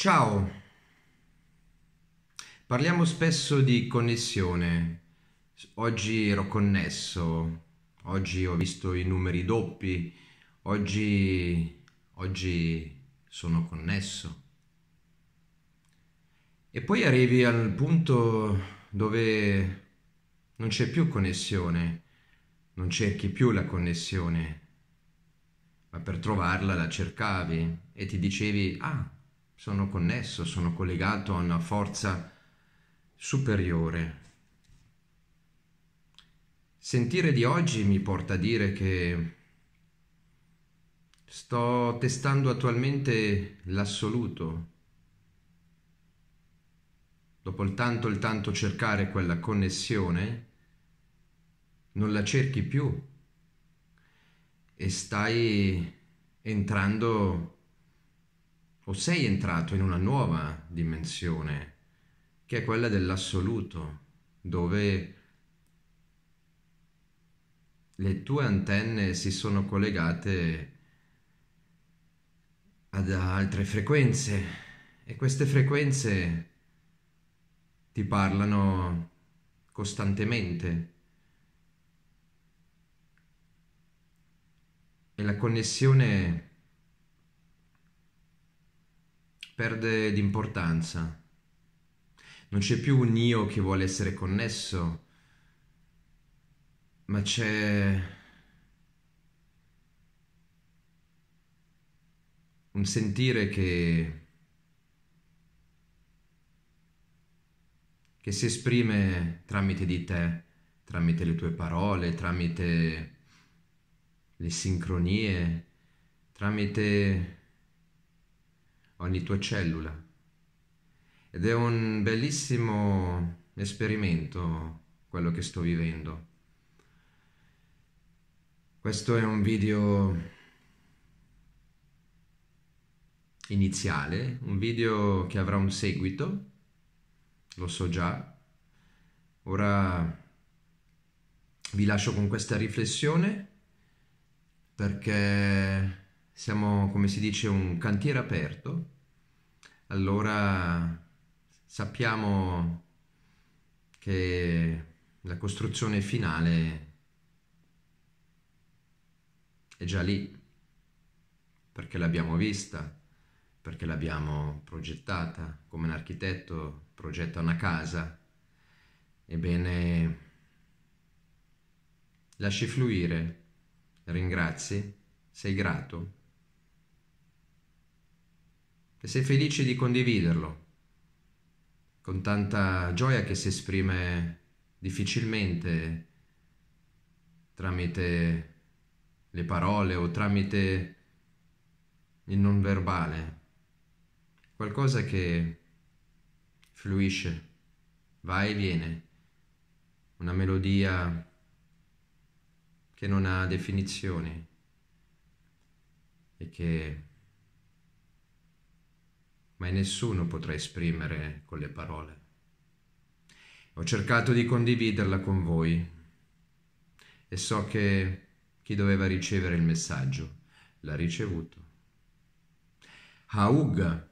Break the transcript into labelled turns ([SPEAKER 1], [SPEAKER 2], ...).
[SPEAKER 1] Ciao! Parliamo spesso di connessione. Oggi ero connesso, oggi ho visto i numeri doppi, oggi, oggi sono connesso. E poi arrivi al punto dove non c'è più connessione, non cerchi più la connessione, ma per trovarla la cercavi e ti dicevi, ah, sono connesso, sono collegato a una forza superiore. Sentire di oggi mi porta a dire che sto testando attualmente l'assoluto, dopo il tanto il tanto cercare quella connessione, non la cerchi più e stai entrando o sei entrato in una nuova dimensione, che è quella dell'assoluto, dove le tue antenne si sono collegate ad altre frequenze e queste frequenze ti parlano costantemente. E la connessione perde di importanza. Non c'è più un io che vuole essere connesso, ma c'è un sentire che, che si esprime tramite di te, tramite le tue parole, tramite le sincronie, tramite ogni tua cellula. Ed è un bellissimo esperimento quello che sto vivendo. Questo è un video iniziale, un video che avrà un seguito, lo so già. Ora vi lascio con questa riflessione perché siamo, come si dice, un cantiere aperto, allora sappiamo che la costruzione finale è già lì, perché l'abbiamo vista, perché l'abbiamo progettata, come un architetto progetta una casa, ebbene lasci fluire, ringrazi, sei grato e sei felice di condividerlo, con tanta gioia che si esprime difficilmente tramite le parole o tramite il non verbale, qualcosa che fluisce, va e viene, una melodia che non ha definizioni e che mai nessuno potrà esprimere con le parole. Ho cercato di condividerla con voi e so che chi doveva ricevere il messaggio l'ha ricevuto. Haug